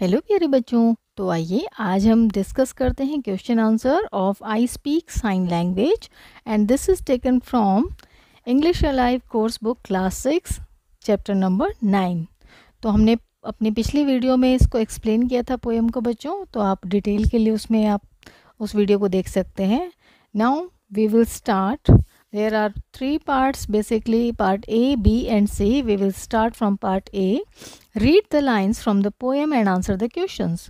Hello प्यारे बच्चों तो आइए आज हम डिस्कस करते हैं question answer of I speak sign language and this is taken from English Alive course book class six chapter number nine तो हमने अपने पिछली वीडियो में इसको एक्सप्लेन किया था पोएम को बच्चों तो आप डिटेल के लिए उसमें आप उस वीडियो को देख सकते हैं now we will start there are three parts basically part A B and C we will start from part A Read the lines from the poem and answer the questions.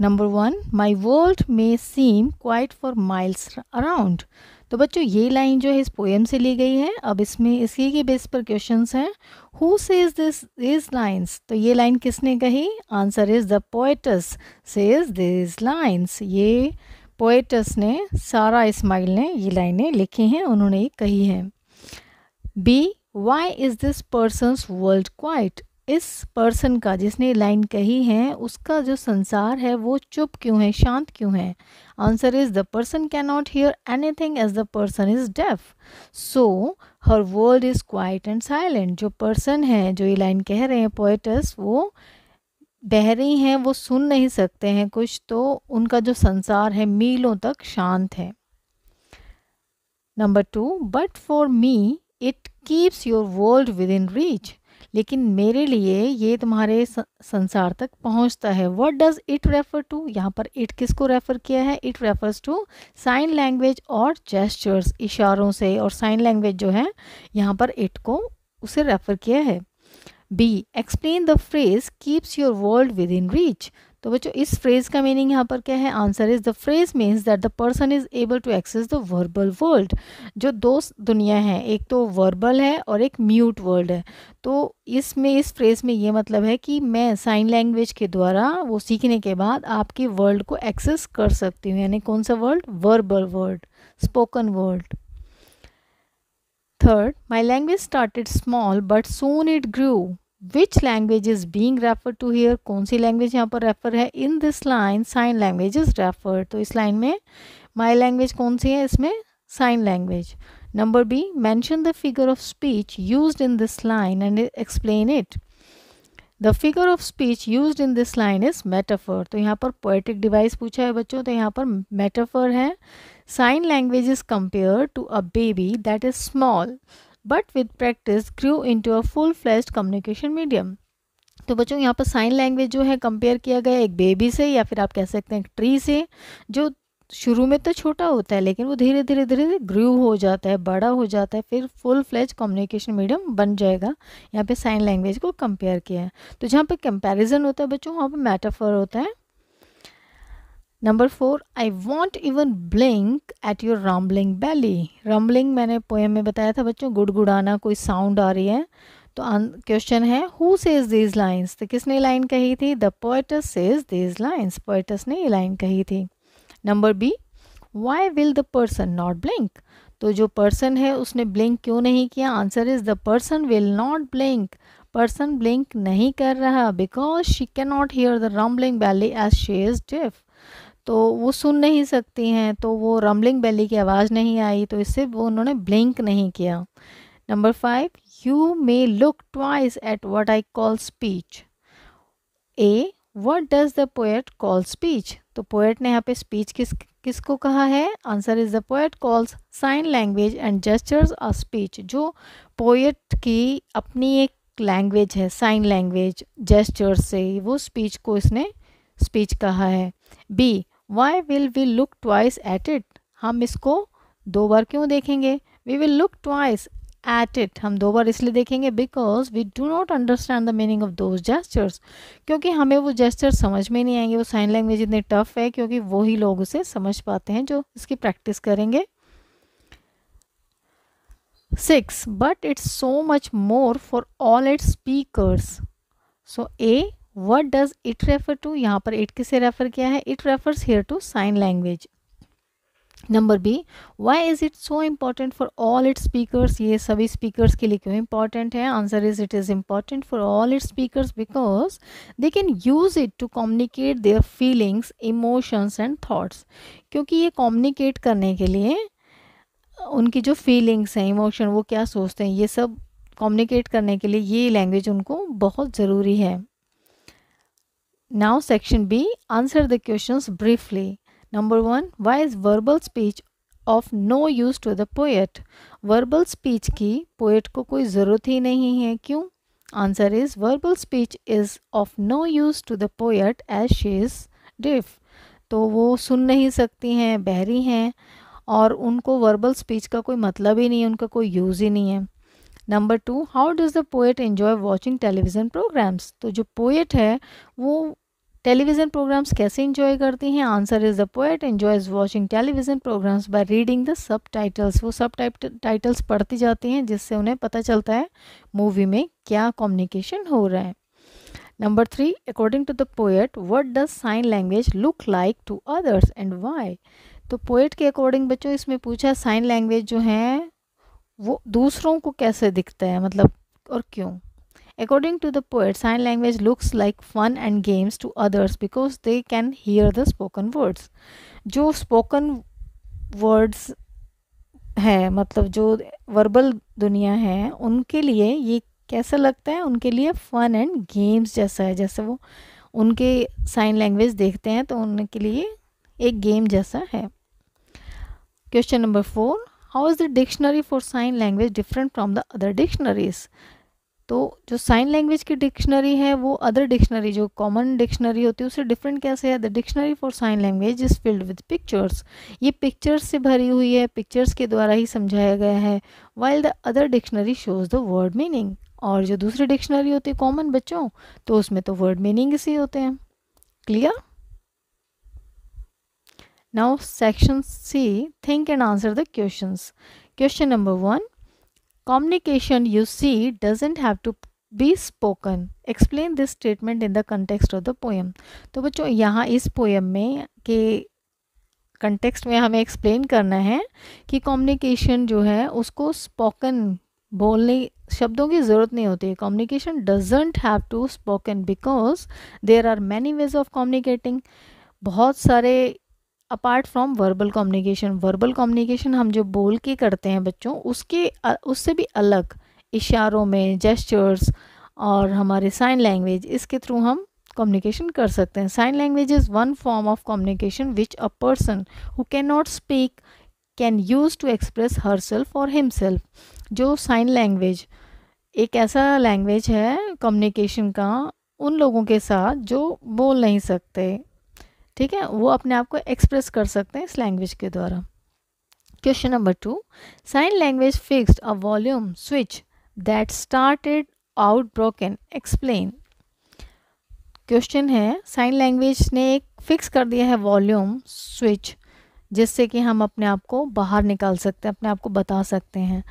Number one my world may seem quiet for miles around तो बच्चों ये line जो है इस poem से ली गई है अब इसमें इसी के बेस पर क्वेश्चन हैं who says this this lines तो ये लाइन किसने कही answer is the poets says this lines ये पोएटस ने सारा इस्माइल ने ये लाइनें लिखी हैं उन्होंने ये कही है B why is this person's world quiet इस पर्सन का जिसने लाइन कही है उसका जो संसार है वो चुप क्यों है शांत क्यों है answer is the person can not hear anything as the person is deaf so her world is quiet and silent जो पर्सन है जो ये लाइन कह रहे हैं पोइटस वो बहरी हैं वो सुन नहीं सकते हैं कुछ तो उनका जो संसार है मीलों तक शांत है number two but for me it keeps your world within reach लेकिन मेरे लिए ये तुम्हारे संसार तक पहुंचता है what does it refer to यहाँ पर इट किस को रेफर किया है it refers to sign language और जेस्चर्स इशारों से और साइन लैंग्वेज जो है यहाँ पर इट को उसे रेफर किया है B explain the phrase keeps your world within reach तो बच्चों इस फ्रेज़ का मीनिंग यहाँ पर क्या है answer is the phrase means that the person is able to access the verbal world जो दो दुनिया है एक तो वर्बल है और एक म्यूट वर्ल्ड है तो इसमें इस फ्रेज़ में ये मतलब है कि मैं साइन लैंग्वेज के द्वारा वो सीखने के बाद आपके वर्ल्ड को एक्सेस कर सकती हूँ यानी कौन सा world verbal world spoken world third my language started small but soon it grew which language is being refer to here कौन सी लैंग्वेज यहाँ पर रेफर है in this line sign language is refer तो इस लाइन में my language कौन सी है इसमें sign language number B mention the figure of speech use in this line and explain it the figure of speech use in this line is metaphor तो यहाँ पर पोएटिक डिवाइस पूछा है बच्चों तो यहाँ पर मेटाफर है sign language is compare to a baby that is small but with practice grew to a full fledged communication medium तो बच्चों यहाँ पर साइन लैंग्वेज जो है कंपेयर किया गया एक बेबी से या फिर आप कह सकते हैं ट्री से जो शुरू में तो छोटा होता है लेकिन वो धीरे धीरे धीरे ग्रू हो जाता है बड़ा हो जाता है फिर फुल फ्लैज कम्युनिकेशन मीडियम बन जाएगा यहाँ पे साइन लैंग्वेज को कंपेयर किया है तो जहाँ पे कंपैरिजन होता है बच्चों वहाँ पे मेटाफर होता है number four I won't even blink at your rumbling belly rumbling मैंने पोएम में बताया था बच्चों गुड़गुड़ाना कोई साउंड आ रही है तो क्वेश्चन है हु सेज दीज लाइन्स तो किसने लाइन कही थी the poets says these lines poets ने ये लाइन कही थी number B why will the person not blink तो जो पर्सन है उसने ब्लिंक क्यों नहीं किया answer is the person will not blink person blink नहीं कर रहा because she can not hear the rumbling belly as she is deaf तो वो सुन नहीं सकती हैं तो वो रमलिंग बेली की आवाज़ नहीं आई तो इससे वो उन्होंने ब्लिंक नहीं किया number five you may look twice at what I call speech A what does the poet call speech तो पोएट ने यहाँ पे स्पीच किस किसको कहा है answer is the poet calls sign language and gestures ah speech जो poet की अपनी एक लैंग्वेज है साइन लैंग्वेज जेस्टर्स से वो स्पीच को इसने स्पीच कहा है B why will we look twice at it हम इसको दो बार क्यों देखेंगे we will look twice at it हम दो बार इसलिए देखेंगे because we do not understand the meaning of those gestures क्योंकि हमें वो जेस्टर्स समझ में नहीं आएंगे वो साइन लैंग्वेज इतनी टफ है क्योंकि वो ही लोग उसे समझ पाते हैं जो इसकी प्रैक्टिस करेंगे six but it's so much more for all its speaker so A what does it refer to यहाँ पर इट किसे रेफर किया है it refers here to sign language number B why is it so important for all it speakers ये सभी speakers के लिए क्यों इम्पॉर्टेंट है answer is it is important for all it speakers because they can use it to communicate their feelings emotions and thoughts क्योंकि ये communicate करने के लिए उनकी जो फीलिंग्स हैं इमोशन वो क्या सोचते हैं ये सब कम्युनिकेट करने के लिए ये लैंग्वेज उनको बहुत ज़रूरी है Now section B answer the questions briefly. Number 1 why is verbal speech of no use to the poet verbal speech की पोएट को कोई ज़रूरत ही नहीं है क्यों answer is verbal speech is of no use to the poet as she is deaf तो वो सुन नहीं सकती हैं बहरी हैं और उनको वर्बल स्पीच का कोई मतलब ही नहीं है उनका कोई यूज़ ही नहीं है number two how does the poet enjoy watching television programmes तो जो पोएट है वो टेलीविज़न प्रोग्राम्स कैसे इंजॉय करती हैं answer is the poet enjoys watching television programmes by reading the subtitles वो सब टाइटल्स पढ़ती जाती हैं जिससे उन्हें पता चलता है मूवी में क्या कम्युनिकेशन हो रहा है number three according to the poet what does sign language look like to others and why तो पोएट के अकॉर्डिंग बच्चों इसमें पूछा साइन लैंग्वेज जो है वो दूसरों को कैसे दिखता है मतलब और क्यों according to the poet sign language looks like fun and games to others because they can hear the spoken words जो स्पोकन वर्ड्स है मतलब जो वर्बल दुनिया है उनके लिए ये कैसा लगता है उनके लिए फन एंड गेम्स जैसा है जैसे वो उनके साइन लैंग्वेज देखते हैं तो उनके लिए एक गेम जैसा है question number four how is the dictionary for sign language different from the other dictionaries तो जो साइन लैंग्वेज की डिक्शनरी है वो अदर डिक्शनरी जो कॉमन डिक्शनरी होती है उससे डिफरेंट कैसे है the dictionary for sign language is filled with pictures ये पिक्चर्स से भरी हुई है पिक्चर्स के द्वारा ही समझाया गया है while the other dictionary shows the word meaning और जो दूसरी डिक्शनरी होती है कॉमन बच्चों तो उसमें तो वर्ड मीनिंग से होते हैं clear Now section C, think and answer the questions. Question number 1. Communication you see doesn't have to B spoken explain this statement in the context of the poem तो बच्चों यहाँ इस पोएम में के context में हमें एक्सप्लेन करना है कि कम्युनिकेशन जो है उसको स्पोकन बोलने शब्दों की ज़रूरत नहीं होती communication doesn't have to spoken because there are many ways of communicating बहुत सारे apart from verbal communication verbal communication हम जो बोल के करते हैं बच्चों उसके उससे भी अलग इशारों में जेस्चर्स और हमारे साइन लैंग्वेज इसके थ्रू हम कम्युनिकेशन कर सकते हैं sign language is one form of communication which a person who can not speak can use to express herself और हिमसेल्फ जो साइन लैंग्वेज एक ऐसा लैंग्वेज है कम्युनिकेशन का उन लोगों के साथ जो बोल नहीं सकते ठीक है वो अपने आप को एक्सप्रेस कर सकते हैं इस लैंग्वेज के द्वारा question number two sign language fixed a volume switch that started out broken explain question है साइन लैंग्वेज ने एक फिक्स कर दिया है वॉल्यूम स्विच जिससे कि हम अपने आप को बाहर निकाल सकते हैं अपने आप को बता सकते हैं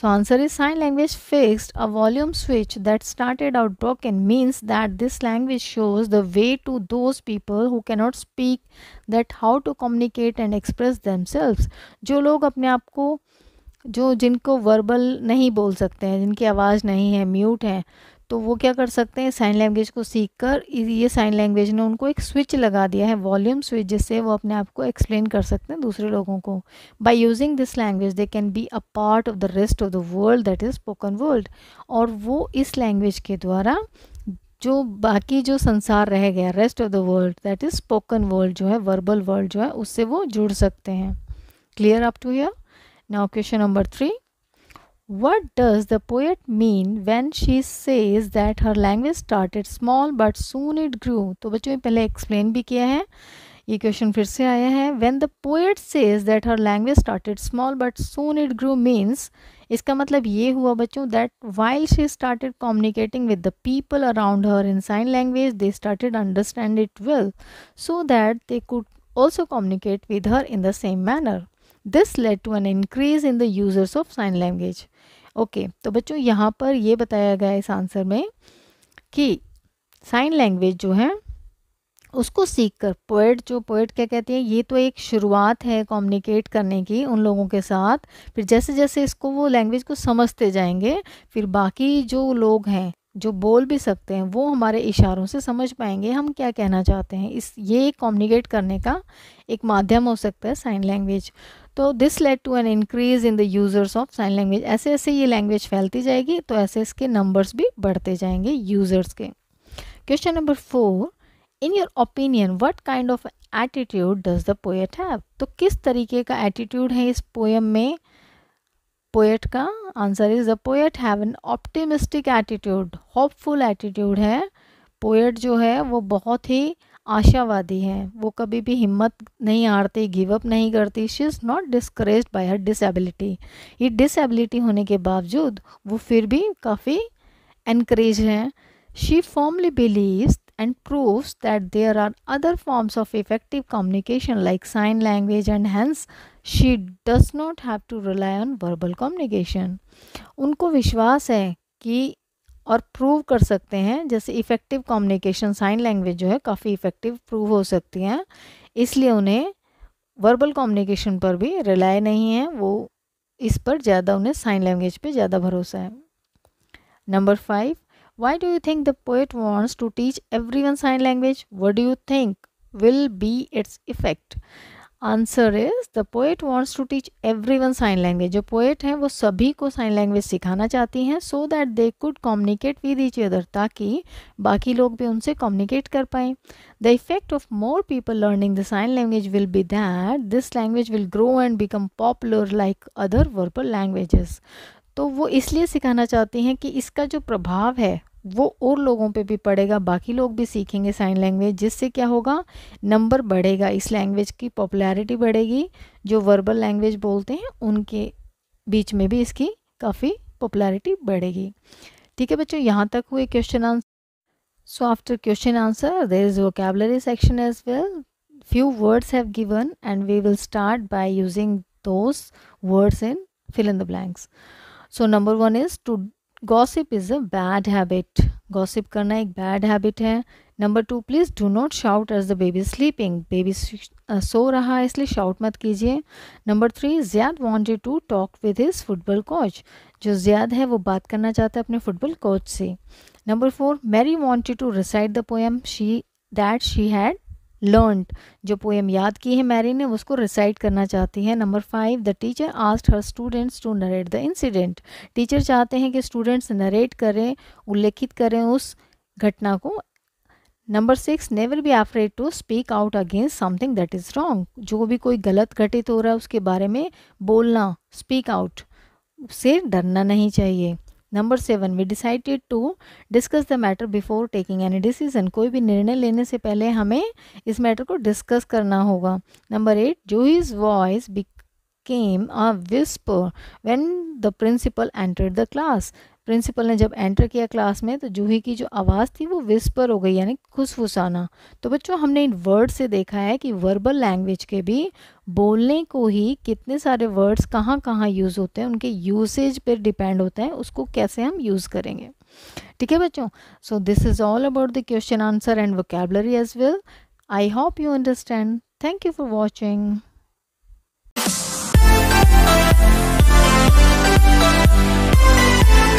So answer is sign language fixed a volume switch that started out broken means that this language shows the way to those people who cannot speak that how to communicate and express themselves. जो लोग अपने आप को जो जिनको verbal नहीं बोल सकते हैं जिनकी आवाज़ नहीं है म्यूट हैं तो वो क्या कर सकते हैं साइन लैंग्वेज को सीख कर ये साइन लैंग्वेज ने उनको एक स्विच लगा दिया है वॉल्यूम स्विच जिससे वो अपने आप को एक्सप्लेन कर सकते हैं दूसरे लोगों को by using this language they can be a part of the rest of the world that is spoken world और वो इस लैंग्वेज के द्वारा जो बाकी जो संसार रह गया rest of the world that is spoken world जो है वर्बल वर्ल्ड जो है उससे वो जुड़ सकते हैं clear up to here now question number three What does the poet mean when she says that her language started small but soon it grew? तो बच्चों ने पहले explain भी किया है ये question फिर से आया है When the poet says that her language started small but soon it grew means इसका मतलब ये हुआ बच्चों that while she started communicating with the people around her in sign language they started understand it well so that they could also communicate with her in the same manner. This led to an increase in the users of sign language. Okay तो बच्चों यहाँ पर ये बताया गया है इस answer में कि साइन लैंग्वेज जो है उसको सीख कर पोइट जो पोएट क्या कहते हैं ये तो एक शुरुआत है कम्युनिकेट करने की उन लोगों के साथ फिर जैसे जैसे इसको वो लैंग्वेज को समझते जाएंगे फिर बाकी जो लोग हैं जो बोल भी सकते हैं वो हमारे इशारों से समझ पाएंगे हम क्या कहना चाहते हैं इस ये कम्युनिकेट करने का एक माध्यम हो सकता है साइन लैंग्वेज तो this led to an increase in the users of sign language ऐसे ऐसे ये लैंग्वेज फैलती जाएगी तो ऐसे इसके नंबर्स भी बढ़ते जाएंगे यूज़र्स के question number four in your opinion what kind of attitude does the poet have तो किस तरीके का एटीट्यूड है इस पोएम में पोएट का answer is the poet have an optimistic attitude hopeful attitude है पोएट जो है वो बहुत ही आशावादी है वो कभी भी हिम्मत नहीं हारती गिवअप नहीं करती she is not discourage by her disability ये डिसेबिलिटी होने के बावजूद वो फिर भी काफ़ी एनकरेज हैं she firmly believe and proves that there are other forms of effective communication like sign language and hands she does not have to rely on verbal communication उनको विश्वास है कि और प्रूव कर सकते हैं जैसे इफ़ेक्टिव कम्युनिकेशन साइन लैंग्वेज जो है काफ़ी इफ़ेक्टिव प्रूव हो सकती हैं इसलिए उन्हें वर्बल कम्युनिकेशन पर भी रिलाय नहीं है वो इस पर ज़्यादा उन्हें साइन लैंग्वेज पे ज़्यादा भरोसा है number five why do you think the poet wants to teach everyone sign language what do you think will be its effect answer is the poet wants to teach everyone sign language जो poet हैं वो सभी को sign language सिखाना चाहती हैं so that they could communicate with each other ताकि बाकी लोग भी उनसे कम्युनिकेट कर पाएँ the effect of more people learning the sign language will be that this language will grow and become popular like other verbal languages तो वो इसलिए सिखाना चाहती हैं कि इसका जो प्रभाव है वो और लोगों पे भी पड़ेगा बाकी लोग भी सीखेंगे साइन लैंग्वेज जिससे क्या होगा नंबर बढ़ेगा इस लैंग्वेज की पॉपुलैरिटी बढ़ेगी जो वर्बल लैंग्वेज बोलते हैं उनके बीच में भी इसकी काफ़ी पॉपुलैरिटी बढ़ेगी ठीक है बच्चों यहाँ तक हुए question answer so after question answer there is vocabulary section as well few words have given and we will start by using those words in fill in the blanks so number one is to gossip is a bad habit gossip करना एक bad habit है number two please do not shout as the baby sleeping baby सो रहा है इसलिए shout मत कीजिए number three Ziyad wanted to talk with his football coach जो ज़ियाद है वो बात करना चाहता है अपने फुटबॉल कोच से number four Mary wanted to recite the poem she that she had learn जो पोएम याद की है मैरी ने उसको रिसाइट करना चाहती है number five the teacher asked her students to narrate the incident teacher चाहते हैं कि स्टूडेंट्स नरेट करें उल्लेखित करें उस घटना को number six never be afraid to speak out against something that is wrong जो भी कोई गलत घटित हो रहा है उसके बारे में बोलना स्पीक आउट से डरना नहीं चाहिए number seven we decided to discuss the matter before taking any decision कोई भी निर्णय लेने से पहले हमें इस मैटर को डिस्कस करना होगा नंबर एट जो Juhi's voice came a whisper when the principal entered the class principal ने जब एंटर किया क्लास में तो जूही की जो आवाज़ थी वो विस्पर हो गई यानी खुशफुसाना तो बच्चों हमने इन वर्ड से देखा है कि वर्बल लैंग्वेज के भी बोलने को ही कितने सारे वर्ड्स कहाँ कहाँ यूज़ होते हैं उनके यूसेज पर डिपेंड होते हैं उसको कैसे हम यूज़ करेंगे ठीक है बच्चों so this is all about the question answer and vocabulary as well I hope you understand thank you for watching